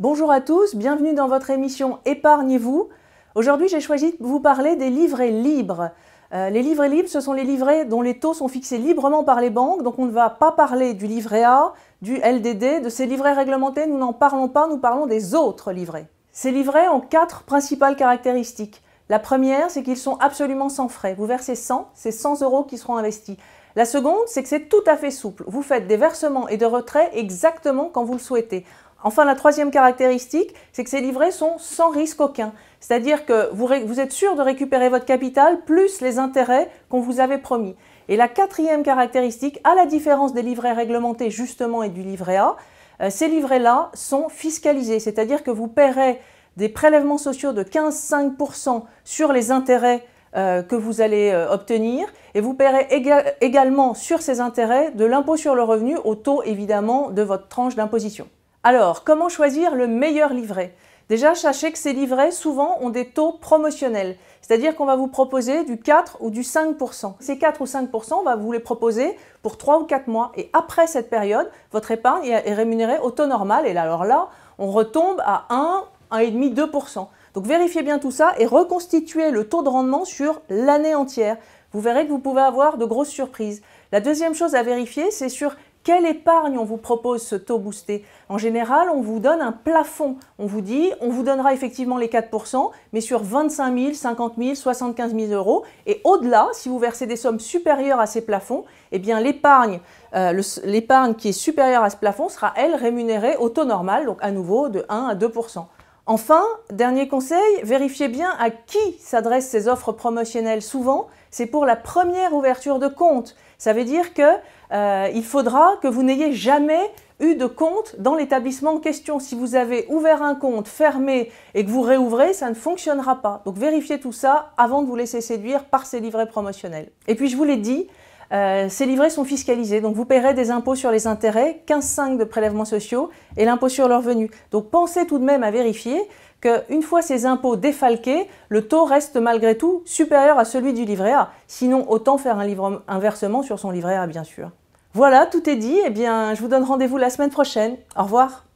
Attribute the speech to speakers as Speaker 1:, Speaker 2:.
Speaker 1: Bonjour à tous, bienvenue dans votre émission Épargnez-vous. Aujourd'hui, j'ai choisi de vous parler des livrets libres. Euh, les livrets libres, ce sont les livrets dont les taux sont fixés librement par les banques. Donc, on ne va pas parler du livret A, du LDD, de ces livrets réglementés. Nous n'en parlons pas, nous parlons des autres livrets. Ces livrets ont quatre principales caractéristiques. La première, c'est qu'ils sont absolument sans frais. Vous versez 100, c'est 100 euros qui seront investis. La seconde, c'est que c'est tout à fait souple. Vous faites des versements et de retraits exactement quand vous le souhaitez. Enfin, la troisième caractéristique, c'est que ces livrets sont sans risque aucun. C'est-à-dire que vous, êtes sûr de récupérer votre capital plus les intérêts qu'on vous avait promis. Et la quatrième caractéristique, à la différence des livrets réglementés justement et du livret A, euh, ces livrets-là sont fiscalisés. C'est-à-dire que vous paierez des prélèvements sociaux de 15-5% sur les intérêts euh, que vous allez euh, obtenir et vous paierez également sur ces intérêts de l'impôt sur le revenu au taux évidemment de votre tranche d'imposition. Alors, comment choisir le meilleur livret Déjà, sachez que ces livrets, souvent, ont des taux promotionnels, c'est-à-dire qu'on va vous proposer du 4 ou du 5 Ces 4 ou 5 on va vous les proposer pour 3 ou 4 mois. Et après cette période, votre épargne est rémunérée au taux normal. Et alors là, on retombe à 1, 1,5, 2 Donc vérifiez bien tout ça et reconstituez le taux de rendement sur l'année entière. Vous verrez que vous pouvez avoir de grosses surprises. La deuxième chose à vérifier, c'est sur quelle épargne on vous propose ce taux boosté En général, on vous donne un plafond. On vous dit, on vous donnera effectivement les 4%, mais sur 25 000, 50 000, 75 000 euros. Et au-delà, si vous versez des sommes supérieures à ces plafonds, eh bien l'épargne, euh, l'épargne qui est supérieure à ce plafond sera, elle, rémunérée au taux normal, donc à nouveau de 1 à 2%. Enfin, dernier conseil, vérifiez bien à qui s'adressent ces offres promotionnelles. Souvent, c'est pour la première ouverture de compte. Ça veut dire qu'il euh, faudra que vous n'ayez jamais eu de compte dans l'établissement en question. Si vous avez ouvert un compte, fermé et que vous réouvrez, ça ne fonctionnera pas. Donc vérifiez tout ça avant de vous laisser séduire par ces livrets promotionnels. Et puis je vous l'ai dit, euh, ces livrets sont fiscalisés, donc vous paierez des impôts sur les intérêts, 15,5 de prélèvements sociaux et l'impôt sur le revenu. Donc pensez tout de même à vérifier qu'une fois ces impôts défalqués, le taux reste malgré tout supérieur à celui du livret A. Sinon, autant faire un, livre, sur son livret A, bien sûr. Voilà, tout est dit. Eh bien, je vous donne rendez-vous la semaine prochaine. Au revoir.